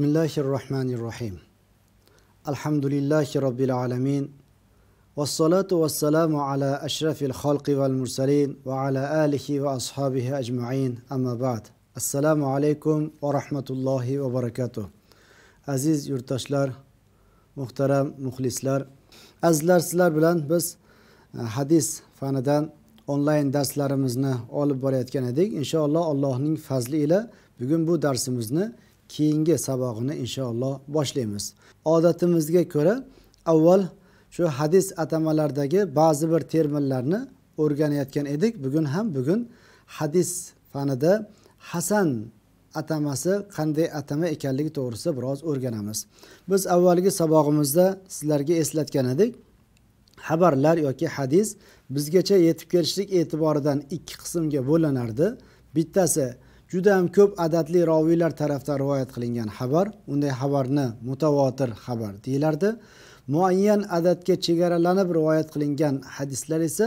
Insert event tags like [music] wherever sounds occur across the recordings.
بسم الله الرحمن الرحيم الحمد لله رب العالمين والصلاة والسلام على أشرف الخلق والمرسلين وعلى آله وأصحابه أجمعين أما بعد السلام عليكم ورحمة الله وبركاته عزيز يرتشلر محترم مخلصلر azizlar sizlar bilan biz e, hadis fanidan onlayn darslarimizni olib borayotgan edik inshaalloh allohning fazli ila bugun bu darsimizni keyingi sabog'ini inshaalloh boshlaymiz odatimizga ko'ra avval shu hadis atamalaridagi ba'zi bir terminlarni o'rganayotgan edik bugun ham bugun hadis fanida hasan atamasi qanday atama ekanligi to'g'risida biroz o'rganamiz biz avvalgi sabog'imizda sizlarga eslatgan edik xabarlar yoki hadis bizgacha yetib kelishlik e'tiboridan ikki qismga bo'linardi bittasi juda ham ko'p adadli roviylar tarafdan rivoyat qilingan xabar unday xabarni mutavotir xabar deyilardi muayyan adadga chegaralanib rivoyat qilingan hadislar esa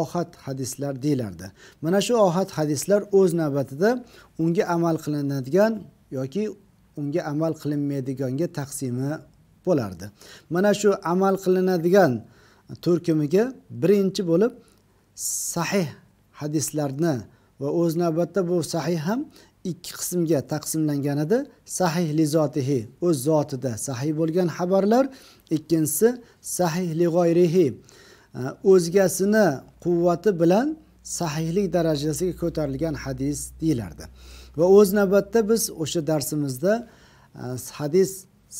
ohat hadislar deyilardi mana shu ohat hadislar o'z navbatida unga amal qilinadigan yoki unga amal qilinmaydiganga taqsimi bo'lardi mana shu amal qilinadigan turkumiga birinchi bo'lib sahih hadislarni va o'z navbatda bu sahih ham ikki qismga taqsimlangan edi sahih li zotihi o'z zotida sahih bo'lgan xabarlar ikkinchisi sahih li g'oyrihi o'zgasini quvvati bilan sahihlik darajasiga ko'tarilgan hadis deyilardi va o'z navbatda biz o'sha darsimizda hadis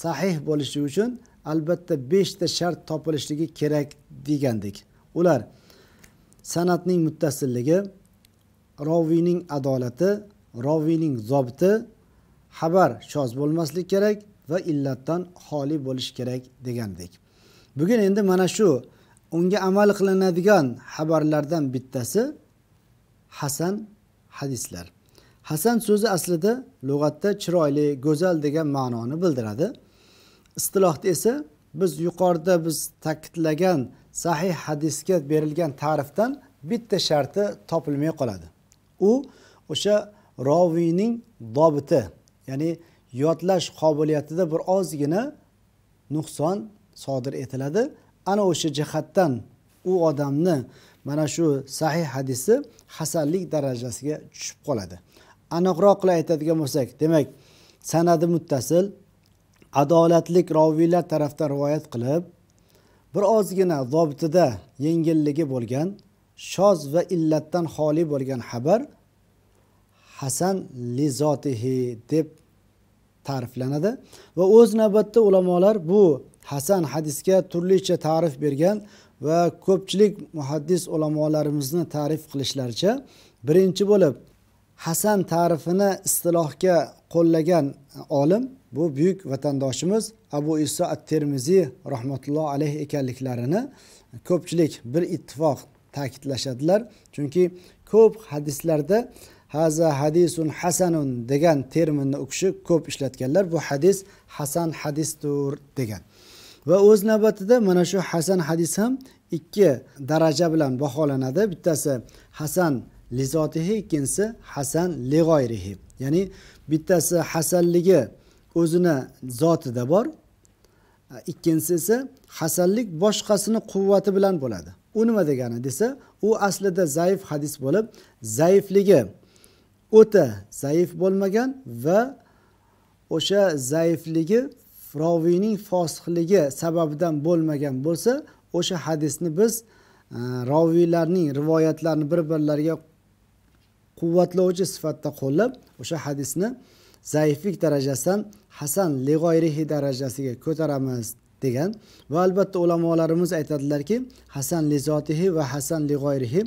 sahih bo'lishi uchun albatta beshta shart topilishligi kerak degandik ular san'atning muttasilligi roviyning adolati roviyning zobti xabar shoz bo'lmaslik kerak va illatdan xoli bo'lishi kerak degandek bugun endi mana shu unga amal qilinadigan xabarlardan bittasi hasan hadislar hasan so'zi aslida lug'atda chiroyli go'zal degan ma'noni bildiradi istilohda esa biz yuqorida biz ta'kidlagan sahih hadisga berilgan ta'rifdan bitta sharti topilmay qoladi u o'sha roviyning dobiti ya'ni yodlash qobiliyatida bir ozgina nuqson sodir etiladi ana o'sha jihatdan u odamni mana shu sahih hadisi hasanlik darajasiga tushib qoladi aniqroq qilib aytadigan bo'lsak demak sanadi muttasil adolatlik roviylar tarafdan rivoyat qilib bir ozgina zobitida yengilligi bo'lgan shoz va illatdan xoli bo'lgan xabar hasan lizotihi deb ta'riflanadi va o'z navbatida ulamolar bu hasan hadisga turlicha ta'rif bergan va ko'pchilik muhaddis ulamolarimizni ta'rif qilishlaricha birinchi bo'lib hasan ta'rifini istilohga qo'llagan olim bu buyuk vatandoshimiz abu iso at termiziy rahmatulloh alayhi ekanliklarini ko'pchilik bir ittifoq ta'kidlashadilar chunki ko'p hadislarda haza hadisun hasanun degan terminni u kishi ko'p ishlatganlar bu hadis hasan hadisdir degan va o'z navbatida mana shu hasan hadis ham ikki daraja bilan baholanadi bittasi hasan lizotihi ikkinchisi hasan lig'oyrihi ya'ni bittasi hasanligi o'zini zotida bor ikkinchisi esa hasanlik boshqasini quvvati bilan bo'ladi u nima degani desa u aslida zaif hadis bo'lib zaifligi o'ta zaif bo'lmagan va o'sha zaifligi roviyning fosihligi sababidan bo'lmagan bo'lsa o'sha hadisni biz e, roviylarning rivoyatlarini bir birlariga quvvatlovchi sifatida qo'llab o'sha hadisni zaiflik darajasidan hasan lig'oyrihi darajasiga ko'taramiz degan va albatta ulamolarimiz aytadilarki hasan li zotihi va hasan li g'oyrihi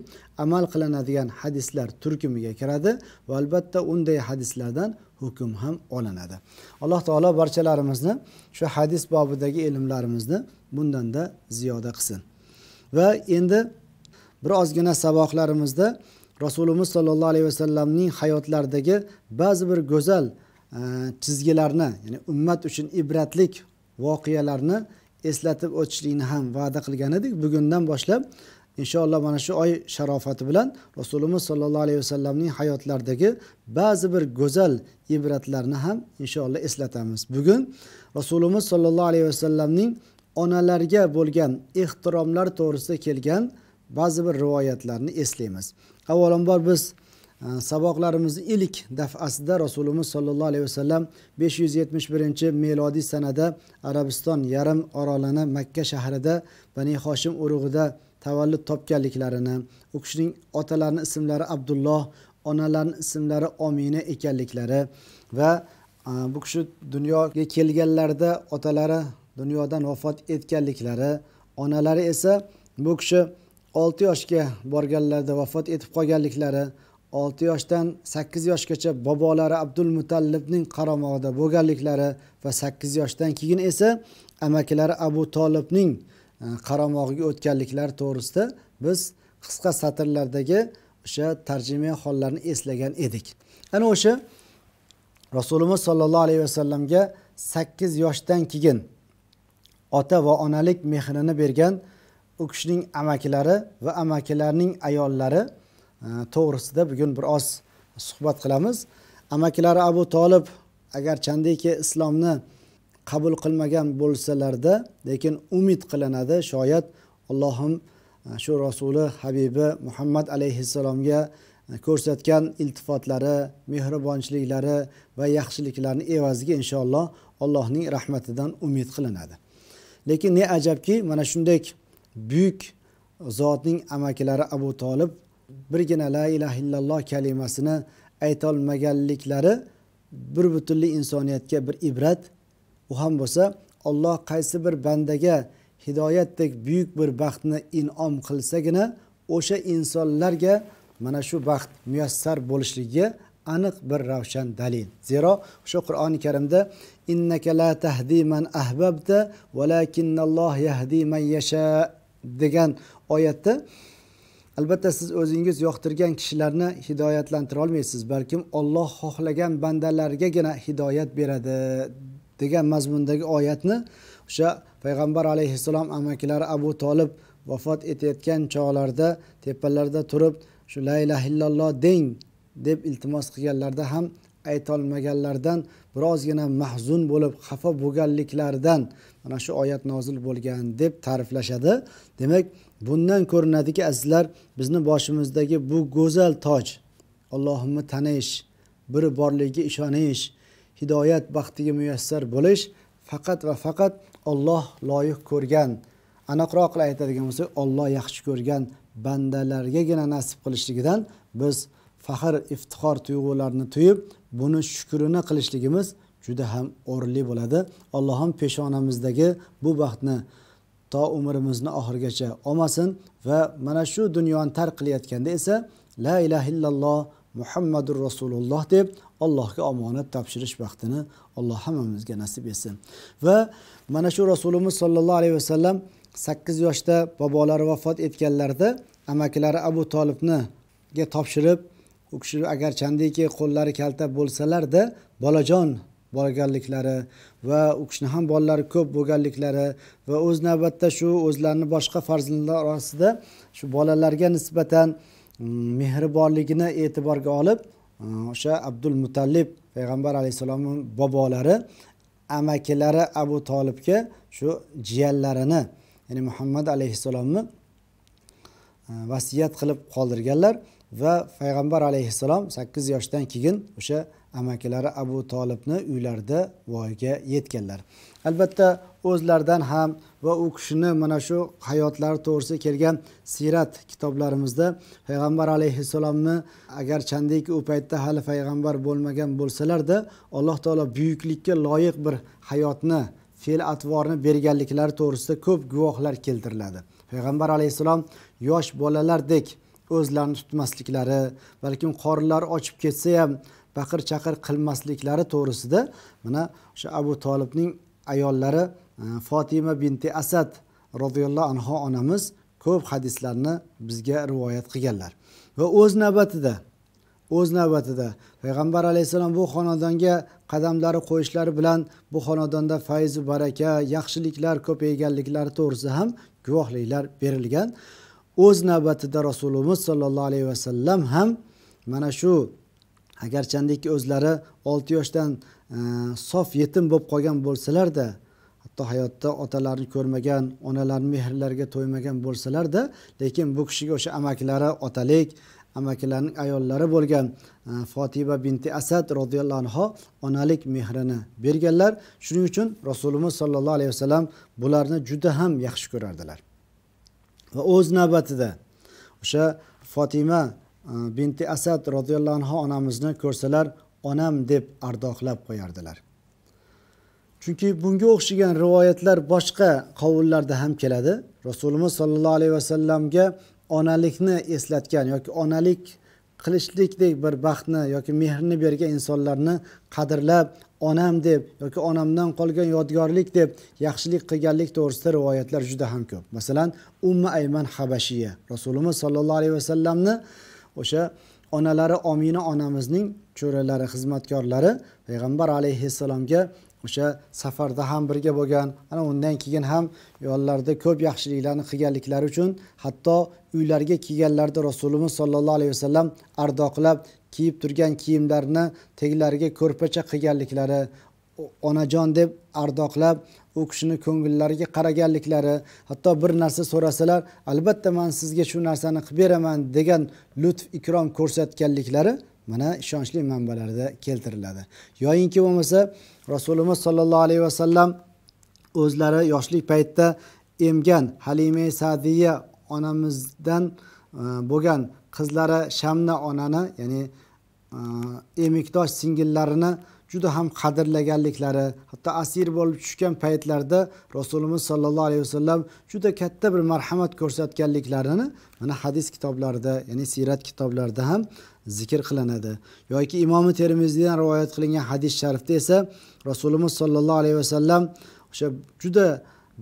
amal qilinadigan hadislar turkumiga kiradi va albatta unday hadislardan hukm ham olinadi alloh taolo barchalarimizni shu hadis bobidagi ilmlarimizni bundanda ziyoda qilsin va endi bir ozgina saboqlarimizda rasulimiz sollallohu alayhi vasallamning hayotlaridagi ba'zi bir go'zal e, chizgilarni ya'ni ummat uchun ibratlik voqealarni eslatib o'tishlikni ham va'da qilgan edik bugundan boshlab inshaalloh mana shu oy sharofati bilan rasulimiz sollallohu alayhi vasallamning hayotlaridagi ba'zi bir go'zal ibratlarni ham inshaalloh eslatamiz bugun rasulimiz sollallohu alayhi vasallamning onalarga bo'lgan ehtiromlar to'g'risida kelgan ba'zi bir rivoyatlarni eslaymiz avvalambor biz saboqlarimizni ilk dafasida rasulimiz sollallohu alayhi vasallam besh yuz yetmish birinchi melodiy sanada arabiston yarim orolini makka shahrida bani hoshim urug'ida tavallud topganliklarini u kishining otalarini ismlari abdulloh onalarini ismlari omina ekanliklari va e, bu kishi dunyoga kelganlarida otalari dunyodan vafot etganliklari onalari esa bu kishi olti yoshga borganlarida vafot etib qolganliklari olti yoshdan sakkiz yoshgacha bobolari abdul mutallibning qaramog'ida bo'lganliklari va sakkiz yoshdan keyin esa amakilari abu tolibning e, qaramog'iga o'tganliklari to'g'risida biz qisqa satrlardagi o'sha tarjima hollarni eslagan edik ana o'sha rasulimiz sollallohu alayhi vasallamga sakkiz yoshdan keyin ota va onalik mehrini bergan u kishining amakilari va amakilarning ayollari to'g'risida bugun bir oz suhbat qilamiz amakilari abu tolib agarchandiki islomni qabul qilmagan bo'lsalarda lekin umid qilinadi shoyat allohim e, shu rasuli habibi muhammad alayhissalomga e, ko'rsatgan iltifotlari mehribonchiliklari va yaxshiliklarni evaziga inshaalloh allohning rahmatidan umid qilinadi lekin ne ajabki mana shunday buyuk zotning amakilari abu tolib birgina la ilaha illalloh kalimasini aytolmaganliklari bir butunlik insoniyatga bir ibrat u ham bo'lsa olloh qaysi bir bandaga hidoyatdek buyuk bir baxtni inom qilsagina o'sha insonlarga mana shu baxt muyassar bo'lishligiga aniq bir ravshan dalil zero o'sha qur'oni karimda innaka la tahdi man ahbabta valakinnalloh yahdi man yasha degan oyatda albatta siz o'zingiz yoqtirgan kishilarni hidoyatlantira olmaysiz balkim olloh xohlagan bandalarigagina hidoyat beradi degan mazmundagi oyatni o'sha payg'ambar alayhissalom amakilari abu tolib vafot etayotgan chog'larda tepalarda turib shu la illaha illalloh deng deb iltimos qilganlarida ham aytolmaganlaridan birozgina mahzun bo'lib xafa bo'lganliklaridan ana shu oyat nozil bo'lgan deb ta'riflashadi demak bundan ko'rinadiki azizlar bizni boshimizdagi bu go'zal toj allohimni tanish bir borligiga ishonish hidoyat baxtiga muyassar bo'lish faqat va faqat olloh loyiq ko'rgan aniqroq qilib aytadigan bo'lsak olloh yaxshi ko'rgan bandalargagina nasib qilishligidan biz faxr iftixor tuyg'ularini tuyib buni shukrini qilishligimiz juda ham o'rinli bo'ladi allohim peshonamizdagi bu baxtni to umrimizni oxirigacha olmasin va mana shu dunyoni tark qilayotganda esa la ilaha illalloh muhammadu rasululloh deb allohga omonat topshirish baxtini alloh hammamizga nasib etsin va mana shu rasulimiz sollallohu alayhi vasallam sakkiz yoshda bobolari vafot etganlarida amakilari abu tolibniga topshirib u kishi agarchandiki qo'llari kalta bo'lsalarda bolajon borganliklari va u kishini ham bolalari ko'p bo'lganliklari va o'z navbatda shu o'zlarini boshqa farzandlar orasida shu bolalarga nisbatan mm, mehribonligini e'tiborga olib mm, o'sha abdul mutallib payg'ambar alayhissalomni bobolari amakilari abu tolibga shu jiyanlarini ya'ni muhammad alayhissalomni mm, vasiyat qilib qoldirganlar va payg'ambar alayhissalom sakkiz yoshdan keyin o'sha amakilari abu tolibni uylarida voyaga yetganlar albatta o'zlaridan ham va u kishini mana shu hayotlari to'g'risida kelgan siyrat kitoblarimizda payg'ambar alayhissalomni chandiki u paytda hali payg'ambar bo'lmagan bo'lsalarda alloh taolo buyuklikka loyiq bir hayotni fe'l atvorni berganliklari to'g'risida ko'p guvohlar keltiriladi payg'ambar alayhissalom yosh bolalardek o'zlarini tutmasliklari balkim qorinlari ochib ketsa ham baqir chaqir qilmasliklari to'g'risida mana o'sha abu tolibning ayollari e, fotima binti asad roziyallohu anhu onamiz ko'p hadislarni bizga rivoyat qilganlar va o'z navbatida o'z navbatida payg'ambar alayhissalom bu xonadonga qadamlari qo'yishlari bilan bu xonadonda fayzu baraka yaxshiliklar ko'payganliklari to'g'risida ham guvohliklar berilgan o'z navbatida rasululloh sollallohu alayhi vasallam ham mana shu agarchandiki o'zlari olti yoshdan e, sof yetim bo'lib qolgan bo'lsalarda hatto hayotda otalarini ko'rmagan onalarini mehrlariga to'ymagan bo'lsalarda lekin bu kishiga o'sha amakilari otalik amakilarning ayollari bo'lgan e, fotiba binti asad roziyallohu anhu onalik mehrini berganlar shuning uchun rasululloh sollallohu alayhi vasallam bularni juda ham yaxshi ko'rardilar va o'z navbatida o'sha fotima e, binti asad roziyallohu anhu onamizni ko'rsalar onam deb ardoqlab qo'yardilar chunki bunga o'xshagan rivoyatlar boshqa qovullarda ham keladi rasulimiz sollallohu alayhi vasallamga onalikni eslatgan yoki onalik qilishlikdek bir baxtni yoki mehrni bergan insonlarni qadrlab onam deb yoki onamdan qolgan yodgorlik deb yaxshilik qilganlik to'g'risida rivoyatlar juda ham ko'p masalan umma ayman habashiya rasulimiz sollallohu alayhi vasallamni o'sha onalari omina onamizning cho'ralari xizmatkorlari payg'ambar alayhissalomga o'sha safarda ham birga bo'lgan ana undan keyin ham yo'llarda ko'p yaxshiliklarni qilganliklari uchun hatto uylariga kelganlarida rasulimiz sollallohu alayhi vasallam ardoqlab kiyib turgan kiyimlarini teglariga ko'rpacha qilganliklari onajon deb ardoqlab u kishini ko'ngillariga qaraganliklari hatto bir narsa so'rasalar albatta man sizga shu narsani qilib beraman degan lutf ikrom ko'rsatganliklari mana ishonchli manbalarda keltiriladi yoyinki bo'lmasa rasulimiz sollallohu alayhi vasallam o'zlari yoshlik paytida emgan halima sadiya onamizdan e, bo'lgan qizlari shamna onani ya'ni e, emikdosh singillarini juda ham qadrlaganliklari hatto asir bo'lib tushgan paytlarida rasulimiz sollallohu alayhi vasallam juda katta bir marhamat ko'rsatganliklarini mana hadis kitoblarida ya'ni siyrat kitoblarida ham zikr qilinadi yoki imomi termiziydan rivoyat qilingan hadis sharifda esa rasulimiz sollallohu alayhi vasallam o'sha juda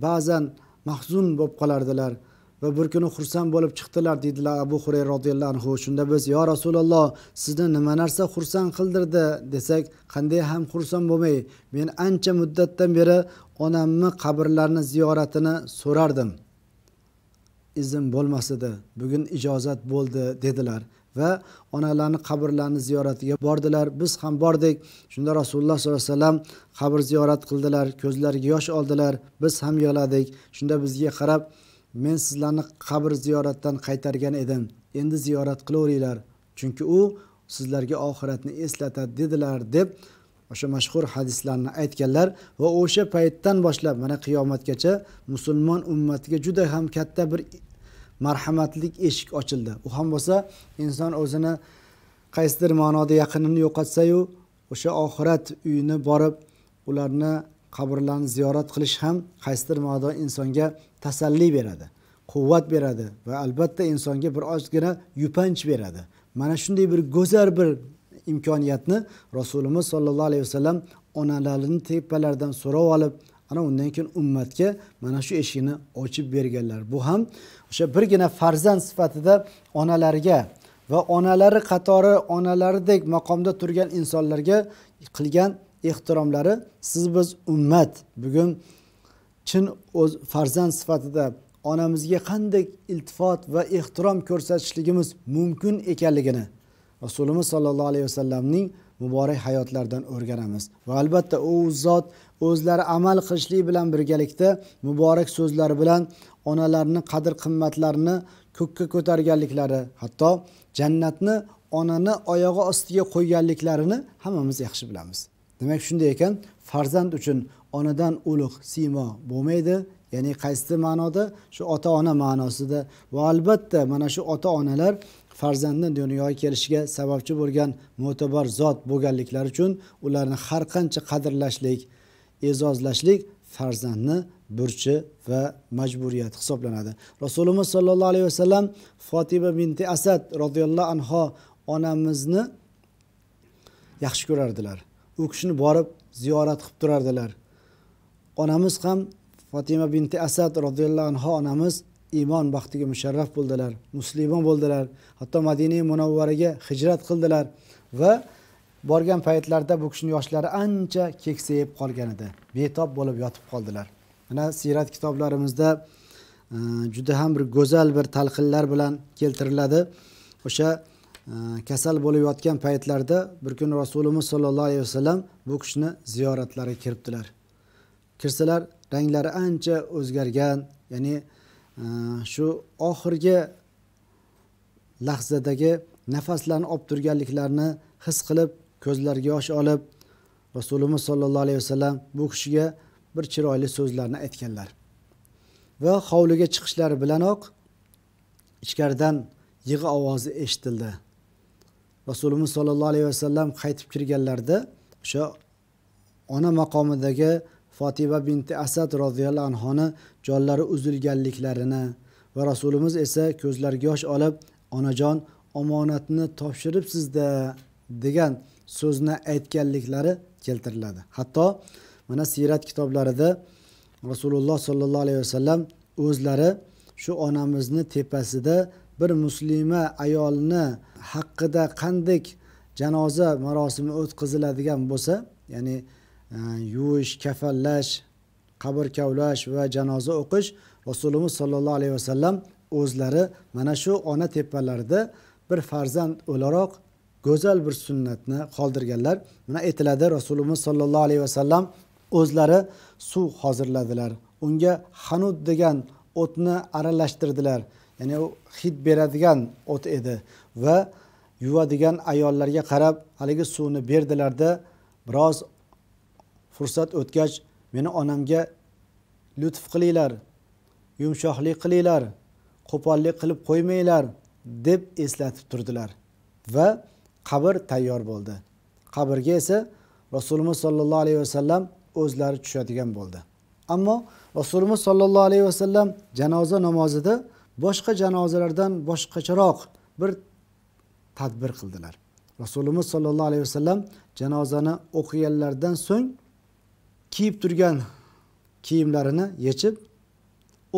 ba'zan mahzun bo'lib qolardilar va bir kuni xursand bo'lib chiqdilar deydilar abu hurayra roziyallohu anhu shunda biz yo rasululloh sizni nima narsa xursand qildirdi desak qanday ham xursand bo'lmay men ancha muddatdan beri onamni qabrlarini ziyoratini so'rardim izn bo'lmas edi bugun ijozat bo'ldi dedilar va onalarni qabrlarini ziyoratiga bordilar biz ham bordik shunda rasululloh sollallohu alayhi vasallam qabr ziyorat qildilar ko'zlariga yosh oldilar biz ham yig'ladik shunda bizga qarab men sizlarni qabr ziyoratdan qaytargan edim endi ziyorat qilaveringlar chunki u sizlarga oxiratni eslatadi dedilar deb o'sha mashhur hadislarni aytganlar va o'sha paytdan boshlab mana qiyomatgacha musulmon ummatiga juda ham katta bir marhamatlik eshik ochildi u ham bo'lsa inson o'zini qaysidir ma'noda yaqinini yo'qotsayu o'sha oxirat uyini borib ularni qabrlarini ziyorat qilish ham qaysidir ma'noda insonga tasalli beradi quvvat beradi va albatta insonga bir ozgina yupanch beradi mana shunday bir go'zal bir imkoniyatni rasulimiz sollallohu alayhi vasallam onalarini tepalaridan so'rab olib ana undan keyin ummatga mana shu eshikni ochib berganlar bu ham o'sha birgina farzand sifatida onalarga va onalari qatori onalaridek maqomda turgan insonlarga qilgan ehtiromlari siz biz ummat bugun chin o'z farzand sifatida onamizga qanday iltifot va ehtirom ko'rsatishligimiz mumkin ekanligini rasulimiz sollallohu alayhi vasallamning muborak hayotlaridan o'rganamiz va albatta u zot o'zlari amal qilishlik bilan birgalikda muborak so'zlari bilan onalarni qadr qimmatlarini ko'kka ko'targanliklari hatto jannatni onani oyog'i ostiga qo'yganliklarini hammamiz yaxshi bilamiz demak shunday ekan farzand uchun onadan ulug' siymo bo'lmaydi ya'ni qaysi ma'noda shu ota ona ma'nosida va albatta mana shu ota onalar farzandni dunyoga kelishiga sababchi bo'lgan mo'tabar zot bo'lganliklari uchun ularni har qancha qadrlashlik e'zozlashlik farzandni burchi va majburiyat hisoblanadi rasulimiz sollallohu alayhi vasallam fotima binti asad roziyallohu anho onamizni yaxshi ko'rardilar u kishini borib ziyorat qilib turardilar onamiz ham fotima binti asad roziyallohu anho onamiz iymon baxtiga musharraf bo'ldilar musulmon bo'ldilar hatto madina munavvariga hijrat qildilar va borgan paytlarida bu kishini yoshlari ancha keksayib qolgan edi betob bo'lib yotib qoldilar mana siyrat kitoblarimizda e, juda ham bir go'zal bir talqinlar bilan keltiriladi o'sha e, kasal bo'lib yotgan paytlarida bir kun rasulimiz sollallohu alayhi vasallam bu kishini ziyoratlariga kiribdilar kirsalar ranglari ancha o'zgargan ya'ni e, shu oxirgi lahzadagi nafaslarni olib turganliklarini his qilib ko'zlariga yosh olib rasulimiz sollallohu alayhi vasallam bu kishiga bir chiroyli so'zlarni aytganlar va hovliga chiqishlari bilanoq ichkaridan yig'i ovozi eshitildi rasulimiz sollallohu alayhi vasallam qaytib kirganlarida o'sha ona maqomidagi fotiba binti asad roziyallohu anhoni jonlari uzilganliklarini va rasulimiz esa ko'zlariga yosh olib onajon omonatni topshiribsizda degan so'zni aytganliklari keltiriladi hatto mana siyrat kitoblarida rasululloh sollallohu alayhi vasallam o'zlari shu onamizni tepasida bir muslima ayolni haqqida qanday janoza marosimi o'tkaziladigan bo'lsa ya'ni e, yuvish kafallash qabr kavlash va janoza o'qish rasulimiz sollallohu alayhi vasallam o'zlari mana shu ona tepalarida bir farzand o'laroq go'zal bir sunnatni qoldirganlar mana aytiladi rasulimiz sollallohu alayhi vasallam o'zlari suv hozirladilar unga hanud degan o'tni aralashtirdilar ya'ni u hid beradigan o't edi va yuvadigan ayollarga qarab haligi suvni berdilarda biroz fursat o'tgach meni onamga lutf qilinglar yumshoqlik qilinglar qo'pollik qilib qo'ymanglar deb eslatib turdilar va qabr tayyor bo'ldi qabrga esa rasulimiz sollallohu alayhi vasallam o'zlari tushadigan bo'ldi ammo rasulimiz sollallohu alayhi vasallam janoza namozida boshqa janozalardan boshqacharoq bir tadbir qildilar rasulimiz sollallohu alayhi vasallam janozani o'qiganlaridan so'ng kiyib turgan kiyimlarini yechib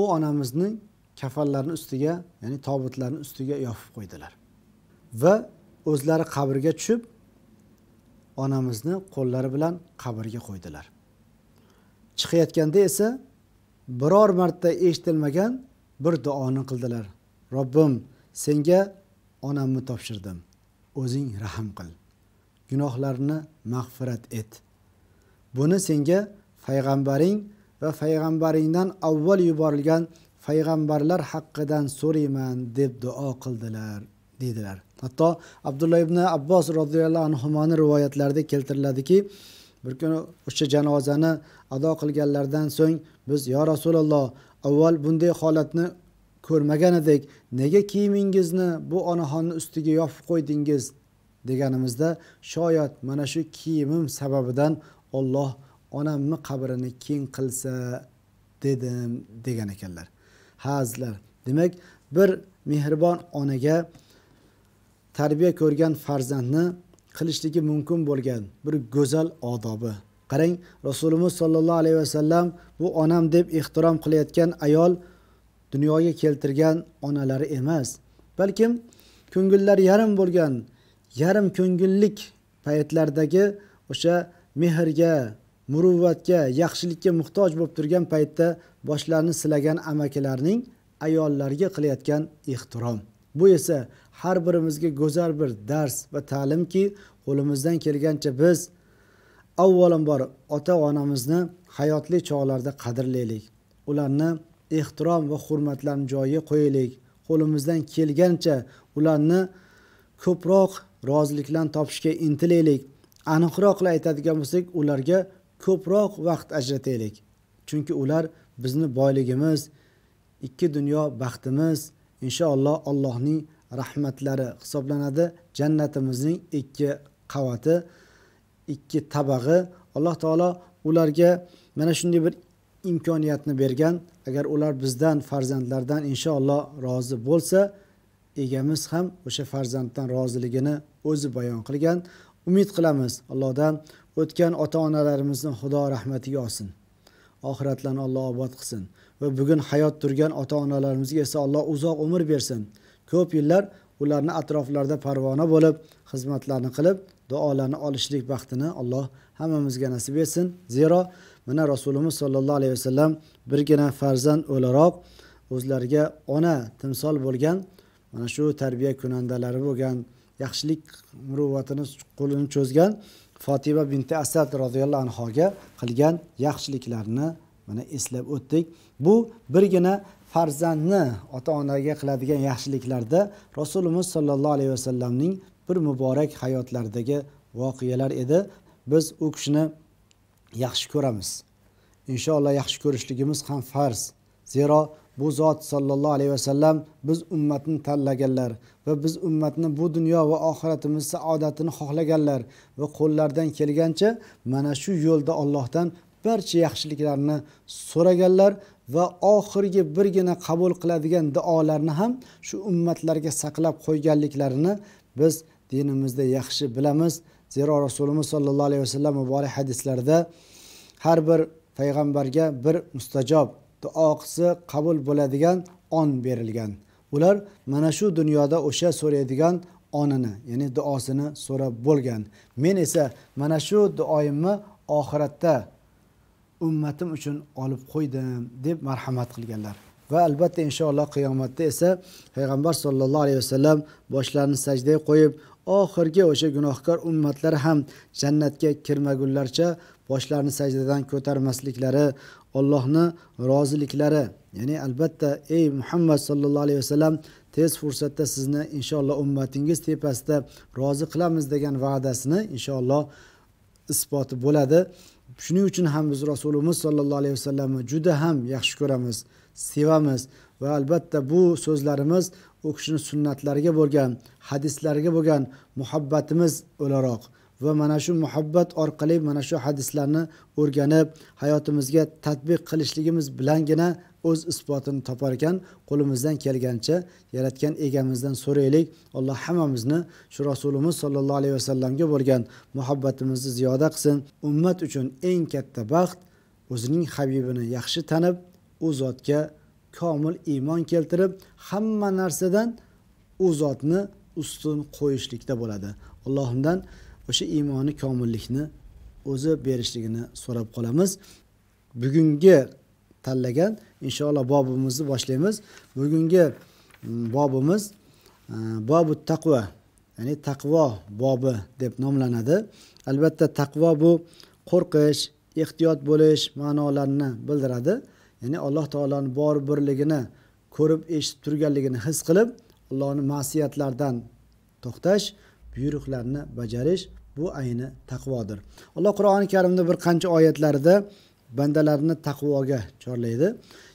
u onamizning kafanlarni ustiga ya'ni tobutlarni ustiga yopib qo'ydilar va o'zlari qabrga tushib onamizni qo'llari bilan qabrga qo'ydilar chiqayotganda esa biror marta eshitilmagan bir duoni qildilar robbim senga onamni topshirdim o'zing rahm qil gunohlarini mag'firat et buni senga payg'ambaring va payg'ambaringdan avval yuborilgan payg'ambarlar haqqidan so'rayman deb duo qildilar deydilar hatto abdulloh ibn abbos roziyallohu anhuni rivoyatlarida keltiriladiki bir kuni o'sha janozani ado qilganlaridan so'ng biz yo rasululloh avval bunday holatni ko'rmagan edik nega kiyimingizni bu onaxonni ustiga yopib qo'ydingiz deganimizda shoyat mana shu kiyimim sababidan olloh onamni qabrini keng qilsa dedim degan ekanlar ha azizlar demak bir mehribon onaga tarbiya ko'rgan farzandni qilishligi mumkin bo'lgan bir go'zal odobi qarang rasulimiz sollallohu alayhi vasallam bu onam deb ehtirom qilayotgan ayol dunyoga keltirgan onalari emas balkim ko'ngillari yarim bo'lgan yarim ko'ngillik paytlardagi o'sha mehrga muruvvatga yaxshilikka muhtoj bo'lib turgan paytda boshlarini silagan amakilarning ayollarga qilayotgan ehtirom bu esa har birimizga go'zal bir dars va ta'limki qo'limizdan kelgancha biz avvalambor ota onamizni hayotli chog'larda qadrlaylik ularni ehtirom va hurmatlarni joyiga qo'yaylik qo'limizdan kelgancha ularni ko'proq roziliklarni topishga intilaylik aniqroq aytadigan bo'lsak ularga ko'proq vaqt ajrataylik chunki ular bizni boyligimiz ikki dunyo baxtimiz inshaalloh allohning rahmatlari hisoblanadi jannatimizning ikki qavati ikki tabag'i alloh taolo ularga mana shunday bir imkoniyatni bergan agar ular bizdan farzandlardan inshaalloh rozi bo'lsa egamiz ham o'sha farzanddan roziligini o'zi bayon qilgan umid qilamiz allohdan o'tgan ota onalarimizni xudo rahmatiga olsin oxiratlarni alloh obod qilsin va bugun hayot turgan ota onalarimizga esa alloh uzoq umr bersin ko'p yillar ularni atroflarida parvona bo'lib xizmatlarni qilib duolarni olishlik baxtini alloh hammamizga nasib etsin zero mana rasulimiz sollallohu alayhi vasallam birgina farzand o'laroq o'zlariga ona timsol bo'lgan mana shu tarbiya kunandalari bo'lgan yaxshilik muruvvatini qo'lini cho'zgan fotima binti asad roziyallohu anhoga qilgan yaxshiliklarni mana eslab o'tdik bu birgina farzandni ota onaga qiladigan yaxshiliklarda rasulimiz sollallohu alayhi vasallamning bir muborak hayotlaridagi voqealar edi biz u kishini yaxshi ko'ramiz inshaalloh yaxshi ko'rishligimiz ham farz zero bu zot sollallohu alayhi vasallam biz ummatni tanlaganlar va biz ummatni bu dunyo va oxiratimiz saodatini xohlaganlar va qo'llaridan kelgancha mana shu yo'lda ollohdan barcha yaxshiliklarni so'raganlar va oxirgi birgina qabul qiladigan duolarni ham shu ummatlarga saqlab qo'yganliklarini biz dinimizda yaxshi bilamiz zero rasulimiz sollallohu alayhi vasallam muborak hadislarida har bir payg'ambarga bir mustajob duosi qabul bo'ladigan on berilgan ular mana shu dunyoda o'sha so'raydigan onini ya'ni duosini so'rab bo'lgan men esa mana shu duoyimni oxiratda ummatim uchun olib qo'ydim deb marhamat qilganlar va albatta inshaalloh qiyomatda esa payg'ambar sollallohu alayhi vasallam boshlarini sajdaga qo'yib oxirgi o'sha gunohkor ummatlar ham jannatga kirmagunlarcha boshlarini sajdadan ko'tarmasliklari ollohni roziliklari ya'ni albatta ey muhammad sollallohu alayhi vasallam tez fursatda sizni inshaalloh ummatingiz tepasida rozi qilamiz degan va'dasini inshaalloh isboti bo'ladi shuning uchun ham biz rasulimiz sollallohu alayhi vasallamni juda ham yaxshi ko'ramiz sevamiz va albatta bu so'zlarimiz u kishini sunnatlariga bo'lgan hadislariga bo'lgan muhabbatimiz o'laroq va mana shu muhabbat orqali mana shu hadislarni o'rganib hayotimizga tadbiq qilishligimiz bilangina o'z isbotini topar ekan qo'limizdan kelgancha yaratgan egamizdan so'raylik alloh hammamizni shu rasulimiz sollallohu alayhi vasallamga bo'lgan muhabbatimizni ziyoda qilsin ummat uchun eng katta baxt o'zining habibini yaxshi tanib u zotga komil iymon keltirib hamma narsadan u zotni ustun qo'yishlikda bo'ladi allohimdan o'sha iymoni komillikni o'zi berishligini so'rab qolamiz bugungi tanlagan inshaalloh bobimizni boshlaymiz bugungi bobimiz bobu taqvo ya'ni taqvo bobi deb nomlanadi albatta taqvo bu qo'rqish ehtiyot bo'lish ma'nolarini bildiradi ya'ni alloh taoloni bor birligini ko'rib eshitib turganligini his qilib allohni ma'siyatlardan to'xtash buyruqlarni bajarish bu ayni taqvodir alloh qur'oni karimda bir qancha oyatlarida bandalarni taqvoga chorlaydi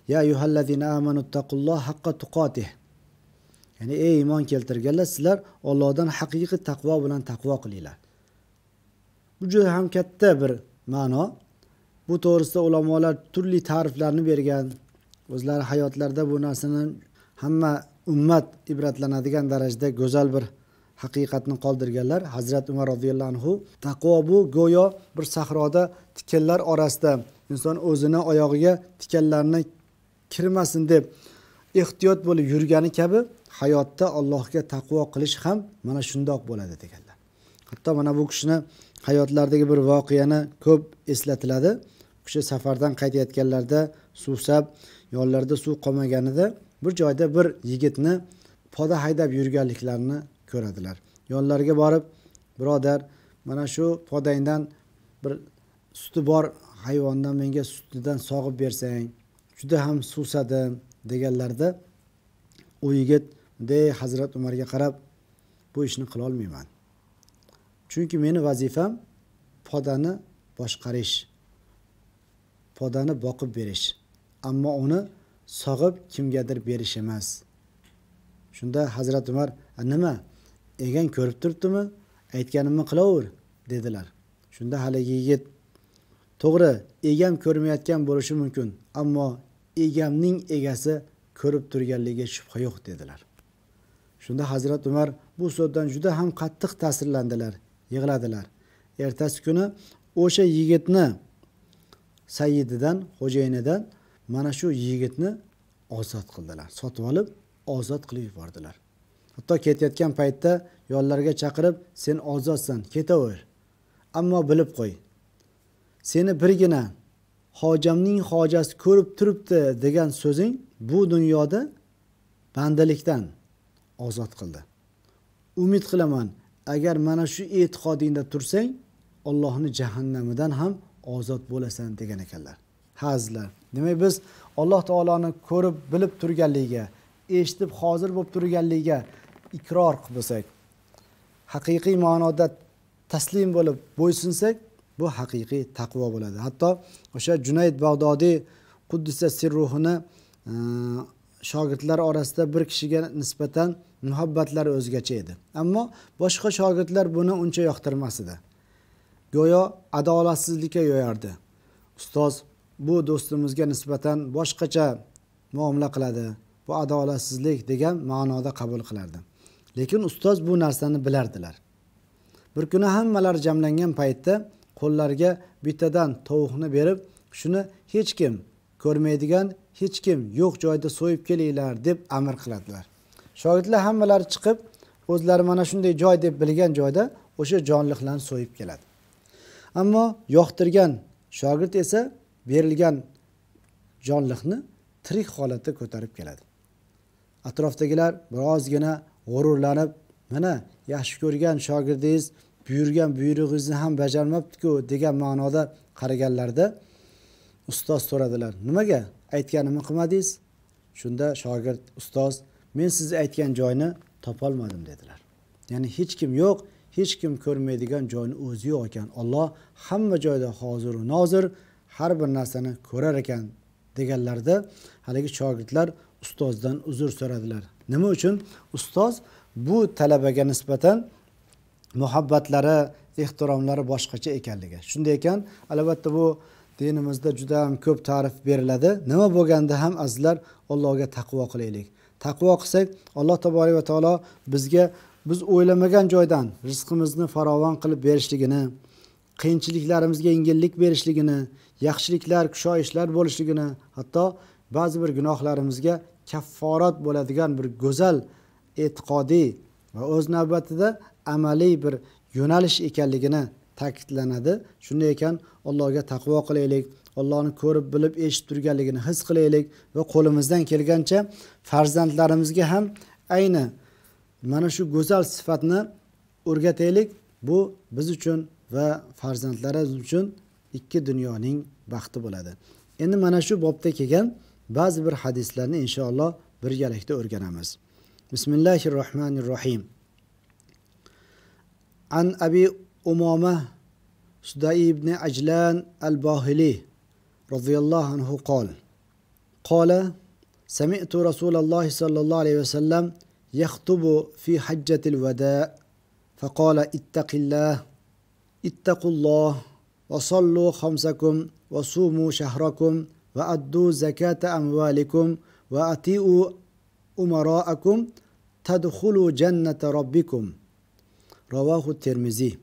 Ya ayyuhallazina amanu taqulloh haqqa tuqotih. Ya'ni ey iymon keltirganlar sizlar Allohdan haqiqiy taqvo bilan taqvo qilinglar. Bu juda ham katta bir ma'no. Bu to'g'risida ulamolar turli ta'riflarni bergan. O'zlari hayotlarida bu narsani hamma ummat ibratlanadigan darajada go'zal bir haqiqatni qoldirganlar hazrat umar roziyallohu anhu taqvo bu go'yo bir sahroda tikanlar orasida inson o'zini oyog'iga tikanlarni kirmasin deb ehtiyot bo'lib yurgani kabi hayotda allohga taqvo qilish ham mana shundoq bo'ladi deganlar hatto mana bu kishini hayotlaridagi bir voqeani ko'p eslatiladi u kishi safardan qaytayotganlarida suvsab yo'llarida suv qolmaganida bir joyda bir yigitni poda haydab yurganliklarini ko'radilar yonlariga borib birodar mana shu podangdan bir suti bor hayvondan menga sutidan sog'ib bersang juda ham suvsadi deganlarida u yigit bunday hazrat umarga qarab bu ishni qilolmayman chunki meni vazifam podani boshqarish podani boqib berish ammo uni sog'ib kimgadir berish emas shunda hazrat umar nima egang ko'rib turibdimi aytganimni qilaver dedilar shunda haligi yigit to'g'ri egam ko'rmayotgan bo'lishi mumkin ammo egamning egasi ko'rib turganligiga shubha yo'q dedilar shunda hazrat umar bu so'zdan juda ham qattiq ta'sirlandilar yig'ladilar ertasi kuni o'sha yigitni sayididan xo'jayinidan mana shu yigitni ozod qildilar sotib olib ozod qilib yubordilar hatto ketayotgan paytda yonlariga chaqirib sen ozodsan ketaver ammo bilib qo'y seni birgina hojamning hojasi ko'rib turibdi degan so'zing bu dunyoda bandalikdan ozod qildi umid qilaman agar mana shu e'tiqodingda tursang ollohni jahannamidan ham ozod bo'lasan degan ekanlar ha azizlar demak biz alloh taoloni ko'rib bilib turganligiga eshitib hozir bo'lib turganligiga ikror bo'lsak haqiqiy ma'noda taslim bo'lib bo'ysunsak bu haqiqiy taqvo bo'ladi hatto o'sha junayd bag'dodiy quddisa sirruhini e, shogirdlar orasida bir kishiga nisbatan muhabbatlari o'zgacha edi ammo boshqa shogirdlar buni uncha yoqtirmas edi go'yo adolatsizlikka yo'yardi ustoz bu do'stimizga nisbatan boshqacha muomala qiladi bu adolatsizlik degan ma'noda qabul qilardi lekin ustoz bu narsani bilardilar bir kuni hammalari jamlangan paytda qo'llariga bittadan tovuqni berib shuni hech kim ko'rmaydigan hech kim yo'q joyda so'yib kelinglar deb amr qiladilar shogirdlar hammalari chiqib o'zlari mana shunday joy deb bilgan joyda o'sha jonliqlarni so'yib keladi ammo yoqtirgan shogird esa berilgan jonliqni tirik holatda ko'tarib keladi atrofdagilar birozgina g'ururlanib mana yaxshi ko'rgan shogirdingiz buyurgan buyrug'ingizni ham bajarmabdiku degan ma'noda qaraganlarida ustoz so'radilar nimaga aytganimni qilmadingiz shunda shogird ustoz men siz aytgan joyni topolmadim dedilar ya'ni hech kim yo'q hech kim ko'rmaydigan joyni o'zi yo'q ekan olloh hamma joyda hoziru nozir har bir narsani ko'rar ekan deganlarida haligi shogirdlar ustozdan uzr so'radilar nima uchun ustoz bu talabaga nisbatan muhabbatlari ehtiromlari boshqacha ekanligi shunday ekan albatta bu dinimizda juda ham ko'p ta'rif beriladi nima bo'lganda ham azizlar allohga taqvo qilaylik taqvo qilsak alloh taboraka va taolo bizga biz o'ylamagan joydan rizqimizni farovon qilib berishligini qiyinchiliklarimizga yengillik berishligini yaxshiliklar kushoyishlar bo'lishligini hatto ba'zi bir gunohlarimizga kafforat bo'ladigan bir go'zal e'tiqodiy va o'z navbatida amaliy bir yo'nalish ekanligini ta'kidlanadi shunday ekan allohga taqvo qilaylik allohni ko'rib bilib eshitib turganligini his qilaylik va qo'limizdan kelgancha farzandlarimizga ham ayni mana shu go'zal sifatni o'rgataylik bu biz uchun va farzandlarimiz uchun ikki dunyoning baxti bo'ladi endi mana shu bobda kelgan ba'zi bir hadislarni inshaalloh birgalikda o'rganamiz bismillahi rohmanir rohim عن أبي أمامة سدي بن عجلان الباهلي رضي الله عنه قال قال سمعت رسول الله صلى الله عليه وسلم يخطب في حجة الوداع فقال اتق الله اتقوا الله وصلوا خمسكم وصوموا شهركم وأدوا زكاة أموالكم وأطيعوا أمراءكم تدخلوا جنة ربكم ravohu termiziy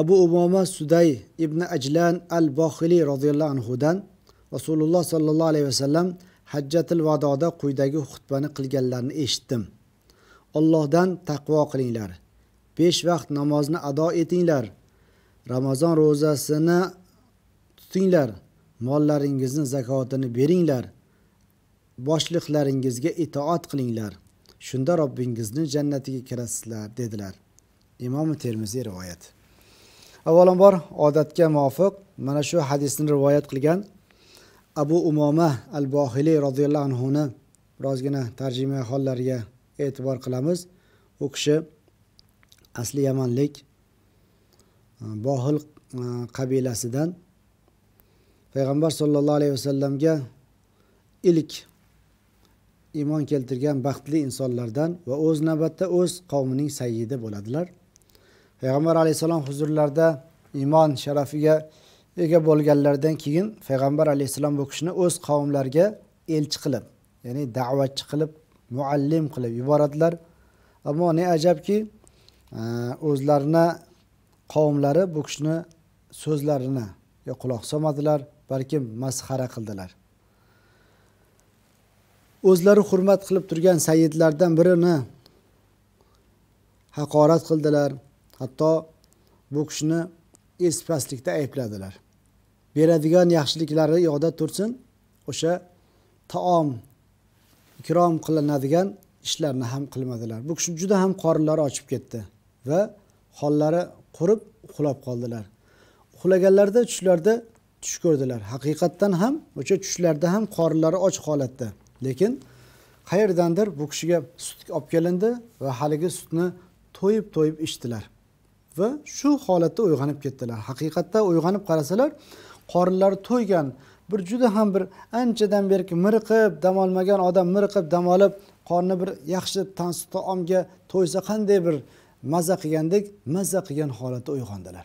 abu umoma suday ibn ajlan al bohiliy roziyallohu anhudan rasululloh sollallohu alayhi vasallam hajjatil vadoda quyidagi xutbani qilganlarini eshitdim ollohdan taqvo qilinglar besh vaqt namozni ado etinglar ramazon ro'zasini tutinglar mollaringizni zakotini beringlar boshliqlaringizga itoat qilinglar shunda robbingizni jannatiga kirasizlar dedilar imom termiziy rivoyat avvalambor odatga muvofiq mana shu hadisni rivoyat qilgan abu umoma al bohiliy roziyallohu anhuni birozgina tarjima hollariga e'tibor qilamiz u kishi asli yamanlik e, bohil e, qabilasidan payg'ambar sollallohu alayhi vasallamga ilk iymon keltirgan baxtli insonlardan va o'z navbatda o'z qavmining sayidi bo'ladilar payg'ambar alayhissalom huzurlarida iymon sharafiga ega bo'lganlaridan keyin payg'ambar alayhissalom bu kishini o'z qavmlariga elchi qilib ya'ni da'vatchi qilib muallim qilib yuboradilar ammo ne ajabki e, o'zlarini qavmlari bu kishini so'zlarini yo quloq solmadilar balkim masxara qildilar o'zlari hurmat qilib turgan sayidlardan birini haqorat qildilar hatto bu kishini espaslikda aybladilar beradigan yaxshiliklari yodda tursin o'sha taom ikrom qilinadigan ishlarni ham qilmadilar bu kishi juda ham qorinlari ochib ketdi va hollari qurib uxlab qoldilar uxlaganlarida tushlarida tush ko'rdilar haqiqatdan ham o'sha tushlarda ham qorinlari och holatda lekin qayerdandir bu kishiga sut olib kelindi va haligi sutni to'yib to'yib ichdilar va shu holatda uyg'onib ketdilar haqiqatda uyg'onib qarasalar qorinlari to'ygan bir juda ham bir anchadan beri miriqib dam olmagan odam miriqib dam olib qorni bir yaxshi tansi taomga to'ysa qanday bir maza qilgandek maza qilgan holatda uyg'ondilar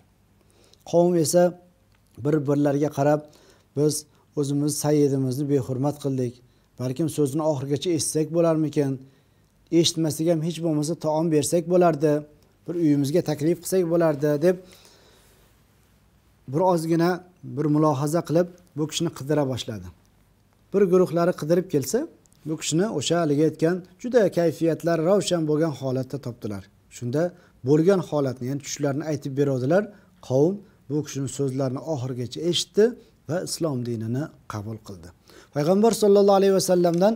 qavm esa bir birlariga qarab biz o'zimiz sayyidimizni behurmat qildik balkim so'zini oxirigacha eshitsak bo'larmikin eshitmasak ham hech bo'lmasa taom bersak bo'lardi bir uyimizga taklif qilsak bo'lardi deb bir ozgina bir mulohaza qilib bu kishini qidira boshladi bir guruhlari qidirib kelsa bu kishini o'sha haligi aytgan juda kayfiyatlari ravshan bo'lgan holatda topdilar shunda bo'lgan holatni ya'ni tushlarni aytib beruvdilar qavm bu kishini so'zlarini oxirigacha eshitdi va islom dinini qabul qildi payg'ambar sollallohu alayhi vasallamdan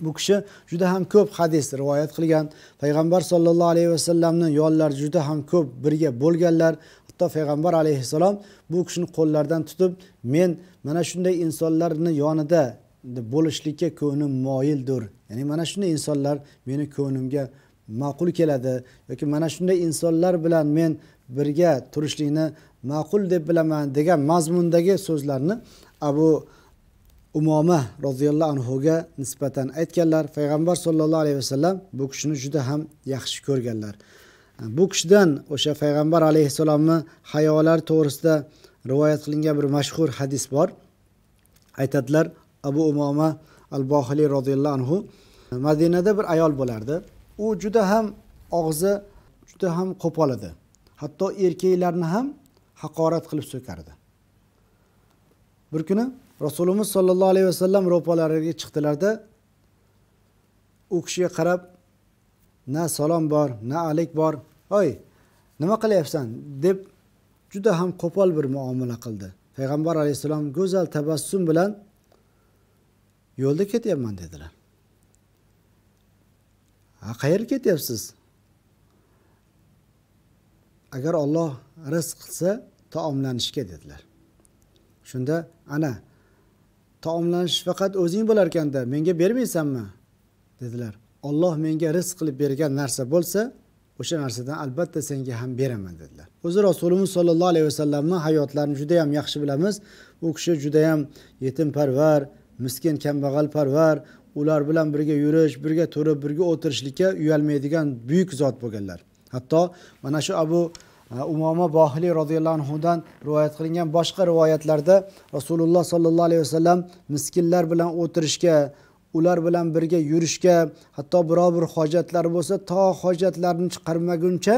bu kishi juda ham ko'p hadis rivoyat qilgan payg'ambar sollallohu alayhi vasallamni yonlari juda ham ko'p birga bo'lganlar hatto payg'ambar alayhissalom bu kishini qo'llaridan tutib men mana shunday insonlarni yonida bo'lishlikka ko'nglim moyildir ya'ni mana shunday insonlar meni ko'nglimga ma'qul keladi yoki mana shunday insonlar bilan men birga turishlikni ma'qul deb bilaman degan mazmundagi so'zlarni abu umoma roziyallohu anhuga nisbatan aytganlar payg'ambar sollallohu alayhi vasallam bu kishini juda ham yaxshi ko'rganlar bu kishidan o'sha payg'ambar alayhissalomni hayolari to'g'risida rivoyat qilingan bir mashhur hadis bor aytadilar abu umoma al bohiliy roziyallohu anhu madinada bir ayol bo'lardi u juda ham og'zi juda ham qo'pol edi hatto erkaklarni ham haqorat qilib so'kardi bir kuni rasulimiz sollallohu alayhi vasallam ro'palariga chiqdilarda u kishiga qarab na salom bor na alik bor hoy nima qilyapsan deb juda ham qo'pol bir muomala qildi payg'ambar alayhissalom go'zal tabassum bilan yo'lda ketyapman dedilar ha qayerga ketyapsiz agar olloh rizq qilsa taomlanishga dedilar shunda ana taomlanish faqat o'zing bo'larkanda menga bermaysanmi dedilar olloh menga rizq qilib bergan narsa bo'lsa o'sha narsadan albatta senga ham beraman dedilar o'zi rasulimiz sollallohu alayhi vasallamni hayotlarini judayam yaxshi bilamiz u kishi judayam yetimparvar miskin kambag'alparvar ular bilan birga yurish birga turib birga o'tirishlikka uyalmaydigan buyuk zot bo'lganlar hatto mana shu abu umoma bohiliy roziyallohu anhudan rivoyat qilingan boshqa rivoyatlarda rasululloh sollallohu alayhi vasallam miskinlar bilan o'tirishga ular bilan birga yurishga hatto biror bir hojatlari bo'lsa to hojatlarini chiqarmaguncha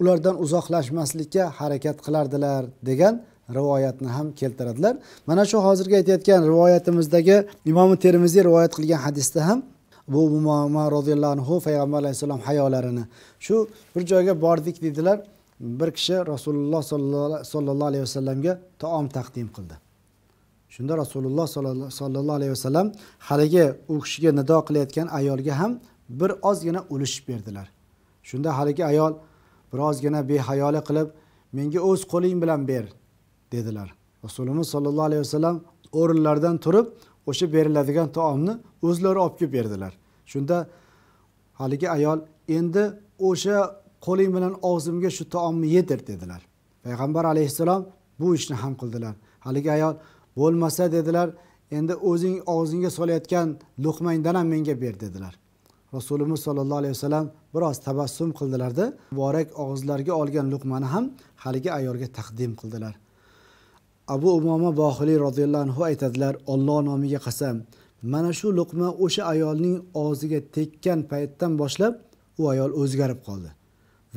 ulardan uzoqlashmaslikka harakat qilardilar degan rivoyatni ham keltiradilar mana shu hozirgi aytayotgan rivoyatimizdagi imom termiziy rivoyat qilgan hadisda ham bu umoma roziyallohu anhu payg'ambar alayhissalom hayolarini shu bir joyga bordik dedilar bir kishi rasululloh sollallohu alayhi vasallamga taom taqdim qildi shunda rasululloh sollallohu alayhi vasallam haligi u kishiga nido qilayotgan ayolga ham bir ozgina ulushib berdilar shunda haligi ayol birozgina behayola qilib menga o'z qo'ling bilan ber dedilar rasulimiz sollallohu alayhi vasallam o'rinlaridan turib o'sha beriladigan taomni o'zlari olib kelib berdilar shunda haligi ayol endi o'sha qo'ling bilan og'zimga shu taomni yedir dedilar payg'ambar alayhissalom bu ishni ham qildilar haligi ayol bo'lmasa dedilar endi o'zing og'zingga solayotgan luqmangdan ham menga ber dedilar rasulimiz sollallohu alayhi vasallam biroz tabassum qildilarda muborak og'izlariga olgan luqmani ham haligi ayolga taqdim qildilar abu umoma bohiliy roziyallohu anhu aytadilar olloh nomiga qasam mana shu luqma o'sha ayolning og'ziga tekkan paytdan boshlab u ayol o'zgarib qoldi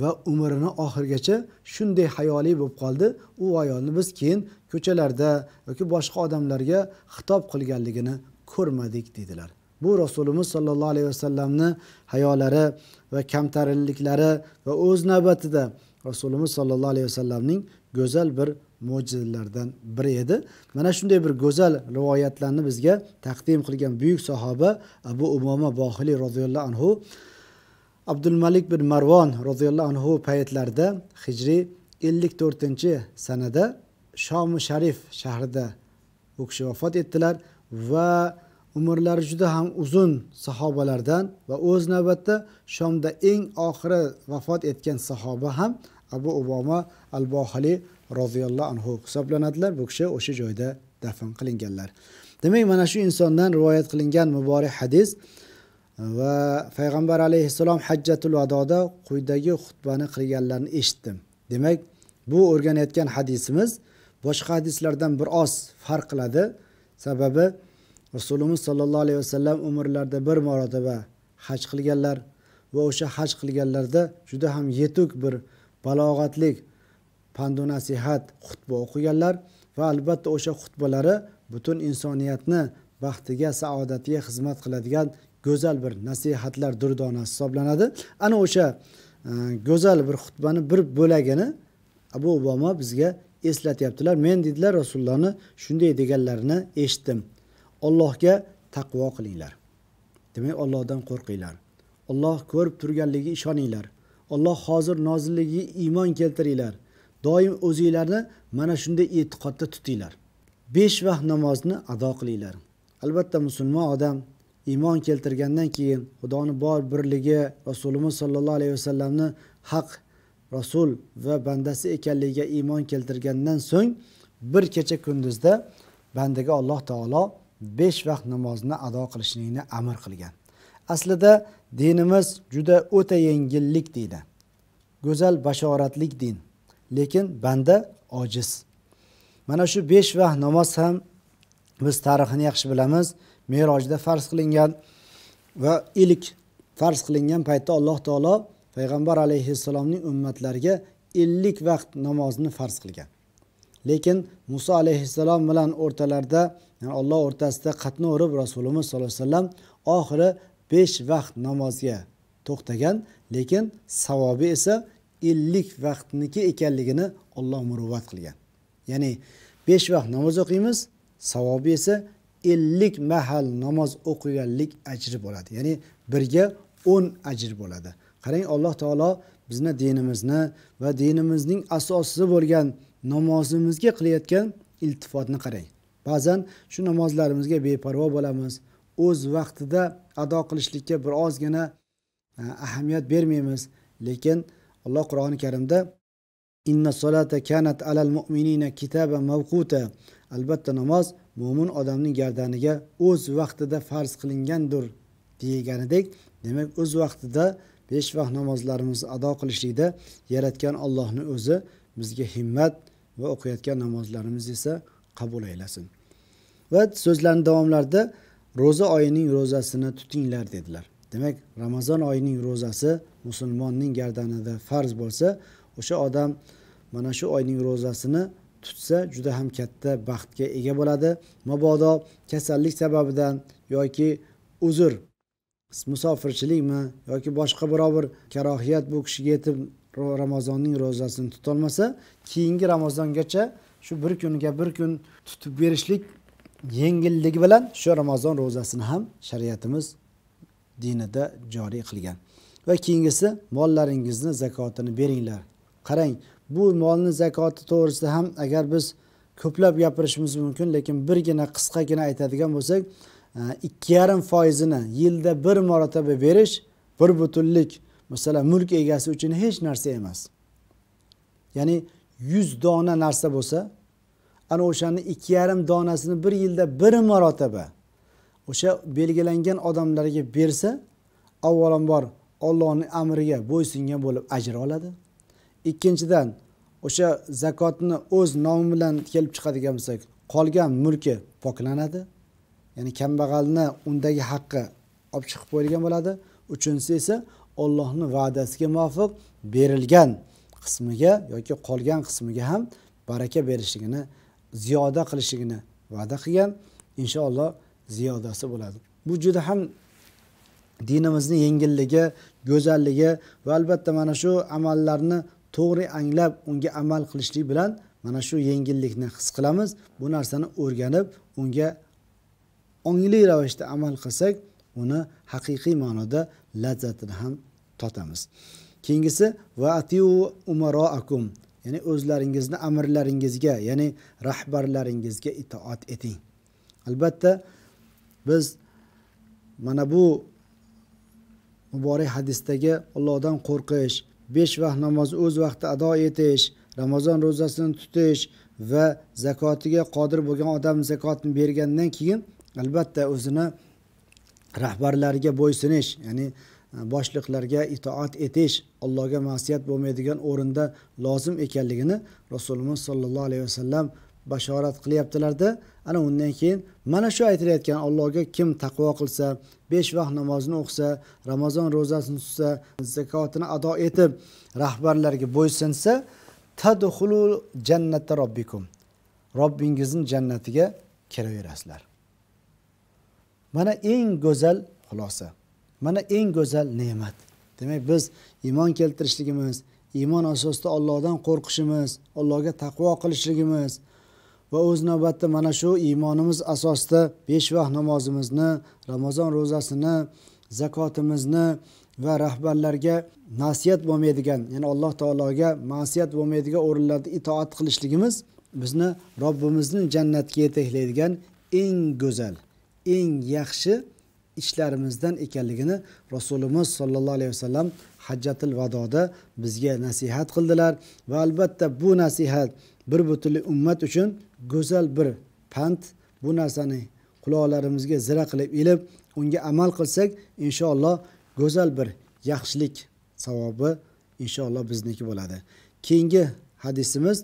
va umrini oxirigacha shunday hayoliy bo'lib qoldi u ayolni biz keyin ko'chalarda yoki boshqa odamlarga xitob qilganligini ko'rmadik deydilar bu rasulimiz sollallohu alayhi vasallamni hayolari va kamtarinliklari va o'z navbatida rasulimiz sollallohu alayhi vasallamning go'zal bir mo'jizalardan biri edi mana shunday bir go'zal rivoyatlarni bizga taqdim qilgan buyuk sahoba abu umoma bohiliy roziyallohu anhu abdul malik bin marvon roziyallohu anhu paytlarida hijriy ellik to'rtinchi sanada shomi sharif shahrida u kishi vafot etdilar va umrlari juda ham uzun sahobalardan va o'z navbatida shomda eng oxiri vafot etgan sahoba ham abu uboma al bohiliy roziyallohu anhu hisoblanadilar bu kishi o'sha joyda dafn qilinganlar demak mana shu insondan rivoyat qilingan muborak hadis va payg'ambar alayhissalom hajjatul vadoda quyidagi xutbani qilganlarini eshitdim demak bu o'rganayotgan hadisimiz boshqa hadislardan bir oz farq qiladi sababi rasulimiz sollallohu alayhi vasallam umrlarida bir marotaba haj qilganlar va o'sha haj qilganlarda juda ham yetuk bir balog'atlik pandu nasihat xutba o'qiganlar va albatta o'sha xutbalari butun insoniyatni baxtiga saodatiga xizmat qiladigan go'zal bir nasihatlar durdona hisoblanadi ana o'sha e, go'zal bir xutbani bir bo'lagini abu obama bizga eslatyaptilar men dedilar rasulullohni shunday deganlarini eshitdim ollohga taqvo qilinglar demak ollohdan qo'rqinglar olloh ko'rib turganligiga ishoninglar olloh hozir nozilligiga iymon keltiringlar doim o'zinglarni mana shunday e'tiqodda tutinglar besh vaqt namozni ado qilinglar albatta musulmon odam iymon keltirgandan keyin xudoni bor birligi rasulimiz sollallohu alayhi vasallamni haq rasul va bandasi ekanligiga iymon keltirgandan so'ng bir kecha kunduzda bandaga alloh taolo besh vaqt namozni ado qilishlikni amr qilgan aslida dinimiz juda o'ta yengillik deydi go'zal bashoratlik din lekin banda ojiz mana shu besh vaqt namoz ham biz tarixini yaxshi bilamiz merojda farz qilingan va ilk farz qilingan paytda alloh taolo payg'ambar alayhissalomning ummatlariga ellik vaqt namozni farz qilgan lekin muso alayhissalom bilan o'rtalarida yani olloh o'rtasida qatnov urib rasulimiz sollallohu alayhi vasallam oxiri besh vaqt namozga to'xtagan lekin savobi esa ellik vaqtniki ekanligini olloh muruvvat qilgan ya'ni besh vaqt namoz o'qiymiz savobi esa ellik mahal namoz o'qiganlik ajri bo'ladi ya'ni birga o'n ajr bo'ladi qarang alloh taolo bizni dinimizni va dinimizning asosi bo'lgan namozimizga qilayotgan iltifotni qarang ba'zan shu namozlarimizga beparvo bo'lamiz o'z vaqtida ado qilishlikka birozgina e, ahamiyat bermaymiz lekin alloh qur'oni karimda inna solata kanat alal mu'minina kitaba mavquta albatta namoz mo'min odamning gardaniga o'z vaqtida farz qilingandir deganidek demak o'z vaqtida besh vaqt namozlarimizni ado qilishlikda yaratgan allohni o'zi bizga himmat va o'qiyotgan namozlarimiz esa qabul aylasin va so'zlarni davomlarida ro'za oyining ro'zasini tutinglar dedilar demak ramazon oyining ro'zasi musulmonning gardanida farz bo'lsa o'sha odam mana shu oyning ro'zasini tutsa juda ham katta baxtga ega bo'ladi mabodo kasallik sababidan yoki uzr musofirchilikmi yoki boshqa biror bir karohiyat bu kishiga yetib ramazonning ro'zasini tutolmasa keyingi ramazongacha shu bir kunga bir kun tutib berishlik yengilligi bilan shu ramazon ro'zasini ham shariatimiz dinida joriy qilgan va keyingisi mollaringizni zakotini beringlar qarang bu molni zakoti to'g'risida ham agar biz ko'plab gapirishimiz mumkin lekin birgina qisqagina aytadigan bo'lsak e, ikki yarim foizini yilda bir marotaba berish bir butunlik masalan mulk egasi uchun hech narsa emas ya'ni yuz dona narsa bo'lsa ana o'shani ikki yarim donasini bir yilda bir marotaba o'sha belgilangan odamlarga bersa avvalambor ollohni amriga bo'ysungan bo'lib ajr oladi ikkinchidan o'sha zakotni o'z nomi bilan kelib chiqadigan bo'lsak qolgan mulki poklanadi ya'ni kambag'alni undagi haqqi olib chiqib qo'yilgan bo'ladi uchinchisi esa ollohni va'dasiga muvofiq berilgan qismiga yoki qolgan qismiga ham baraka berishligini ziyoda qilishligini va'da qilgan inshaalloh ziyodasi bo'ladi bu juda ham dinimizni yengilligi go'zalligi va albatta mana shu amallarni to'g'ri anglab unga amal qilishlik bilan mana shu yengillikni his qilamiz bu narsani o'rganib unga ongli ravishda amal qilsak uni haqiqiy ma'noda lazzatini ham totamiz keyingisi va atiu umaroakum ya'ni o'zlaringizni amirlaringizga ya'ni rahbarlaringizga itoat eting albatta biz mana bu muborak hadisdagi allohdan qo'rqish besh vaqt namozni o'z vaqtida ado etish ramazon ro'zasini tutish va zakotiga qodir bo'lgan odam zakotni bergandan keyin albatta o'zini rahbarlariga bo'ysunish ya'ni e, boshliqlarga itoat etish allohga masiyat bo'lmaydigan o'rinda lozim ekanligini rasululloh sollallohu alayhi vasallam bashorat qilyaptilarda ana undan keyin mana shu aytilayotgan allohga kim taqvo qilsa besh vaqt namozini o'qisa ramazon ro'zasini tutsa zakotini ado etib rahbarlarga bo'ysunsa tadxulu jannata robbikum robbingizni jannatiga kiraverasizlar mana eng go'zal xulosa mana eng go'zal ne'mat demak biz iymon keltirishligimiz iymon asosida ollohdan qo'rqishimiz allohga taqvo qilishligimiz va o'z navbatida mana shu iymonimiz asosida besh vaqt namozimizni ramazon ro'zasini zakotimizni va rahbarlarga nasiyat bo'lmaydigan ya'ni alloh taologa masiyat bo'lmaydigan o'rinlarda itoat qilishligimiz bizni robbimizni jannatga yetaklaydigan eng go'zal eng yaxshi ishlarimizdan ekanligini rasulimiz sollallohu alayhi vasallam hajjatil vadoda bizga nasihat qildilar va albatta bu nasihat bir butunlik ummat uchun go'zal bir pand bu narsani quloqlarimizga zira qilib ilib unga amal qilsak inshaalloh go'zal bir yaxshilik savobi inshaalloh bizniki bo'ladi keyingi hadisimiz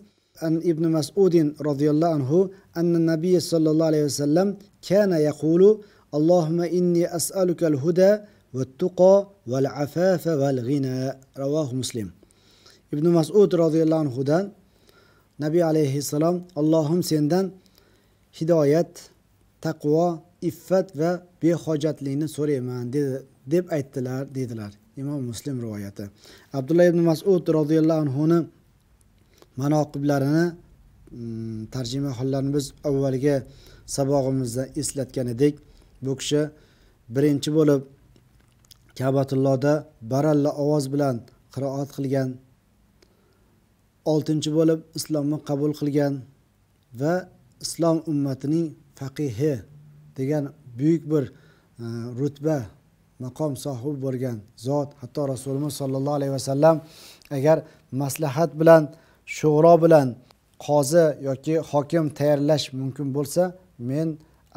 an ibn masudin roziyallohu anhu anna nabiy sollallohu alayhi vasallam kana yaqulu allohumma inni as'aluka al-huda afafa val g'ina رواه muslim ibn masud roziyallohu anhudan nabiy alayhissalom allohim sendan hidoyat taqvo iffat va behojatlikni so'rayman dedi deb aytdilar dedilar imom muslim rivoyati abdulloh ibn masud roziyallohu anhuni manoqiblarini mm, tarjima hollarini biz avvalgi sabog'imizda eslatgan edik bu kishi birinchi bo'lib kabatullohda baralla ovoz bilan qiroat qilgan oltinchi bo'lib islomni qabul qilgan va islom ummatining faqihi degan buyuk bir e, rutba maqom sohibi bo'lgan zot hatto rasulimiz sollallohu alayhi vasallam agar maslahat bilan sho'ro bilan qozi yoki hokim tayyorlash mumkin bo'lsa men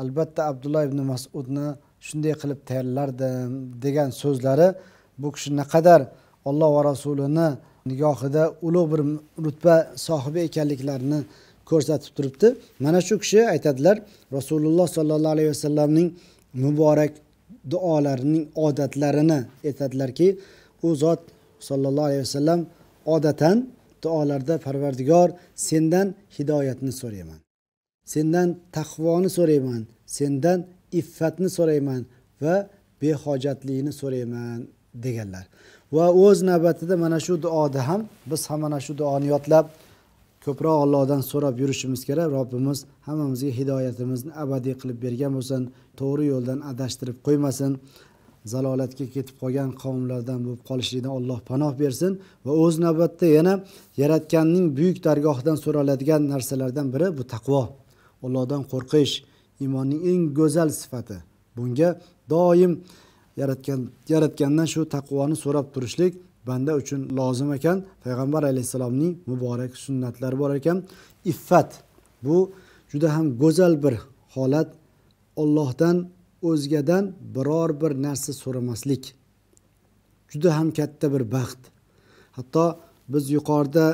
albatta abdulloh ibn masudni shunday qilib tayyorlardim degan so'zlari bu kishi naqadar olloh va rasulini nigohida ulug' bir rutba sohibi ekanliklarini ko'rsatib turibdi mana shu kishi aytadilar rasululloh sollallohu alayhi vasallamning muborak duolarining odatlarini aytadilarki u zot sollallohu alayhi vasallam odatan duolarda parvardigor sendan hidoyatni so'rayman sendan taqvoni so'rayman sendan iffatni so'rayman va behojatlikni so'rayman deganlar va o'z navbatida mana shu duoda ham biz ham mana shu duoni yodlab ko'proq allohdan so'rab yurishimiz kerak robbimiz hammamizga hidoyatimizni abadiy qilib bergan bo'lsin to'g'ri yo'ldan adashtirib qo'ymasin zalolatga ketib qolgan qavmlardan bo'lib qolishlikdan alloh panoh bersin va o'z navbatida yana yaratganning buyuk dargohidan so'raladigan narsalardan biri bu taqvo allohdan qo'rqish iymonning eng go'zal sifati bunga doim yaratgan yaratgandan shu taqvoni so'rab turishlik banda uchun lozim ekan payg'ambar alayhissalomning muborak sunnatlari bor ekan iffat bu juda ham go'zal bir holat ollohdan o'zgadan biror bir narsa so'ramaslik juda ham katta bir baxt hatto biz yuqorida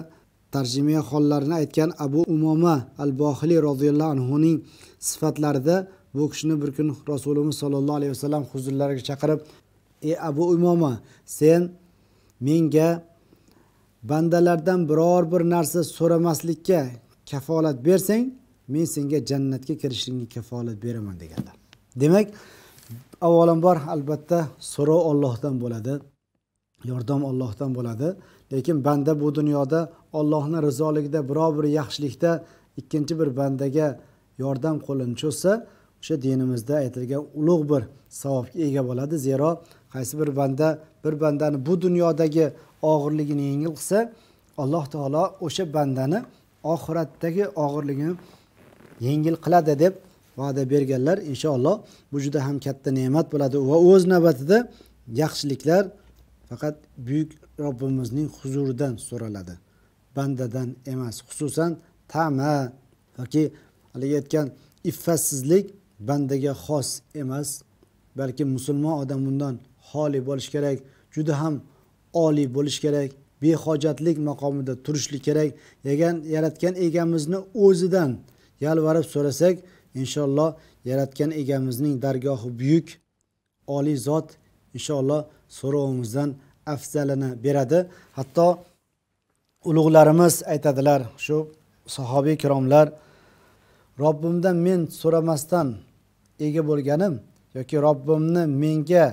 tarjima hollarni aytgan abu umoma al bohili roziyallohu anhuning sifatlarida bu kishini bir kun rasulimiz sollallohu alayhi vasallam huzurlariga chaqirib ey abu imoma sen menga bandalardan biror bir narsa so'ramaslikka kafolat bersang men senga jannatga kirishingga kafolat beraman deganlar demak avvalambor albatta so'rov ollohdan bo'ladi yordam ollohdan bo'ladi lekin banda bu dunyoda ollohni rizoligida biror bir yaxshilikda ikkinchi bir bandaga yordam qo'lini cho'zsa o'sha dinimizda aytilgan ulug' bir savobga ega bo'ladi zero qaysi bir banda bir bandani bu dunyodagi og'irligini yengil qilsa alloh taolo o'sha bandani oxiratdagi og'irligini yengil qiladi deb va'da berganlar inshaalloh bu juda ham katta ne'mat bo'ladi va o'z navbatida yaxshiliklar faqat buyuk robbimizning huzuridan so'raladi bandadan emas xususan tama yoki haligi aytgan iffatsizlik bandaga xos emas balki musulmon odam bundan xoli bo'lishi kerak juda ham oliy bo'lishi kerak behojatlik maqomida turishlik kerak degan yaratgan egamizni o'zidan yalvarib so'rasak inshaalloh yaratgan egamizning dargohi buyuk oliy zot inshaalloh so'rovimizdan afzalini beradi hatto ulug'larimiz aytadilar shu sahobiy ikromlar robbimdan men so'ramasdan ega bo'lganim yoki robbimni menga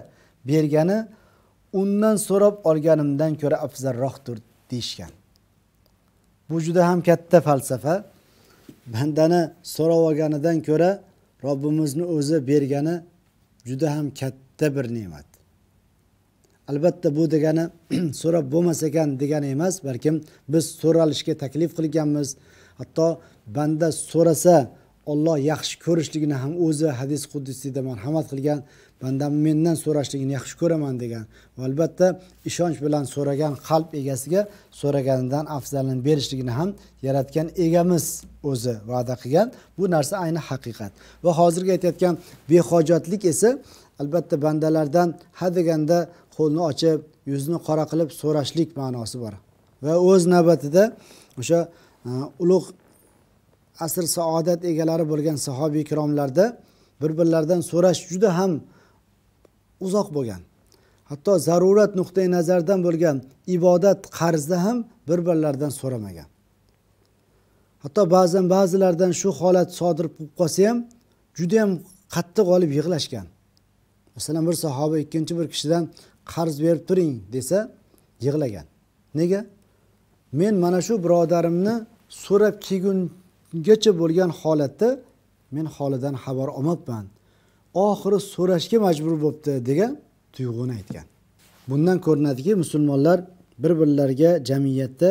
bergani undan so'rab olganimdan ko'ra afzalroqdir deyishgan bu juda ham katta falsafa bandani so'rab olganidan ko'ra robbimizni o'zi bergani juda ham katta bir ne'mat albatta bu degani [clears throat] so'rab bo'lmas ekan degani emas balkim biz so'ralishga taklif qilganmiz hatto banda so'rasa olloh yaxshi ko'rishligini ham o'zi hadis quddisiyda marhamat qilgan bandam mendan so'rashligini yaxshi ko'raman degan va albatta ishonch bilan so'ragan qalb egasiga so'raganidan afzalini berishligini ham yaratgan egamiz o'zi va'da qilgan bu narsa ayni haqiqat va hozirgi aytayotgan behojatlik esa albatta bandalardan ha deganda qo'lni ochib yuzni qora qilib so'rashlik ma'nosi bor va o'z navbatida o'sha e, ulug' asr saodat egalari bo'lgan sahobiy ikromlarda bir birlaridan so'rash juda ham uzoq bo'lgan hatto zarurat nuqtai nazaridan bo'lgan ibodat qarzda ham bir birlaridan so'ramagan hatto ba'zan ba'zilardan shu holat sodir bo'lib qolsa ham judayam qattiq olib yig'lashgan masalan bir sahoba ikkinchi bir kishidan qarz berib turing desa yig'lagan nega men mana shu birodarimni so'rab kelgun ungacha bo'lgan holatda men holidan xabar olmabman oxiri so'rashga majbur bo'libdi degan tuyg'uni aytgan bundan ko'rinadiki musulmonlar bir birlariga jamiyatda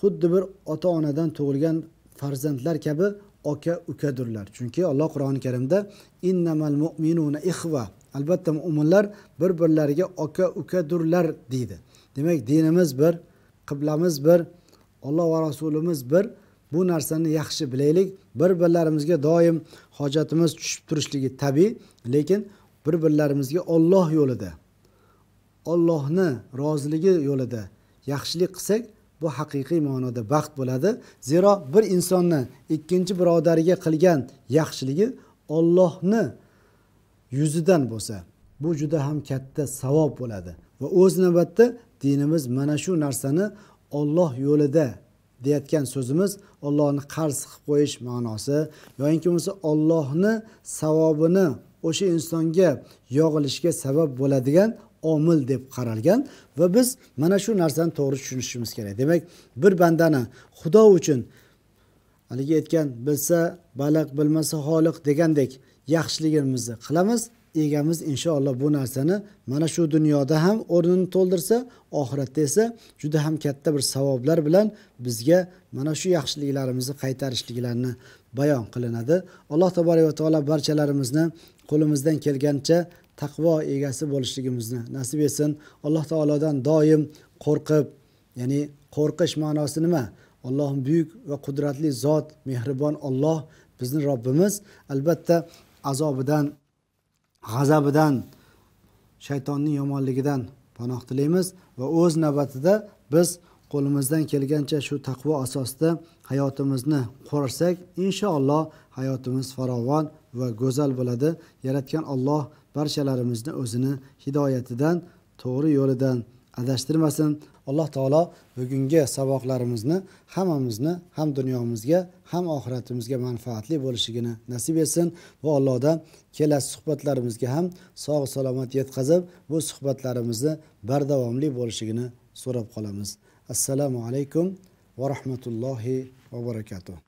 xuddi bir ota onadan tug'ilgan farzandlar kabi oka ukadirlar chunki alloh qur'oni karimda innamal mu'minuna ihva albatta mo'minlar bir birlariga oka ukadurlar deydi demak dinimiz bir qiblamiz bir olloh va rasulimiz bir bu narsani yaxshi bilaylik bir birlarimizga doim hojatimiz tushib turishligi tabiiy lekin bir birlarimizga olloh yo'lida ollohni roziligi yo'lida yaxshilik qilsak bu haqiqiy ma'noda baxt bo'ladi zero bir insonni ikkinchi birodariga qilgan yaxshiligi ollohni yuzidan bo'lsa bu juda ham katta savob bo'ladi va o'z navbatda dinimiz mana shu narsani olloh yo'lida deyotgan so'zimiz ollohni qarz qilib qo'yish ma'nosi yoinki bo'lmasa ollohni savobini o'sha insonga yog'ilishiga sabab bo'ladigan omil deb qaralgan va biz mana shu narsani to'g'ri tushunishimiz kerak demak bir bandani xudo uchun haligi aytgan bilsa baliq bilmasa xoliq degandek yaxshiligimizni qilamiz egamiz inshaalloh bu narsani mana shu dunyoda ham o'rnini to'ldirsa oxiratda esa juda ham katta bir savoblar bilan bizga mana shu yaxshiliklarimizni qaytarishliklarini bayon qilinadi alloh va taolo barchalarimizni qo'limizdan kelgancha taqvo egasi bo'lishligimizni nasib etsin alloh taolodan doim qo'rqib ya'ni qo'rqish ma'nosi nima allohim buyuk va qudratli zot mehribon olloh bizni robbimiz albatta azobidan g'azabidan shaytonning yomonligidan panoh tilaymiz va o'z navbatida biz qo'limizdan kelgancha shu taqvo asosida hayotimizni qursak inshaalloh hayotimiz farovon va go'zal bo'ladi yaratgan alloh barchalarimizni o'zini hidoyatidan to'g'ri yo'lidan adashtirmasin alloh taolo bugungi saboqlarimizni hammamizni ham dunyomizga ham oxiratimizga manfaatli bo'lishligini nasib etsin va allohdan kelasi suhbatlarimizga ham sog' salomat yetkazib bu suhbatlarimizni bardavomli bo'lishligini so'rab qolamiz assalomu alaykum va rahmatullohi va barakatuh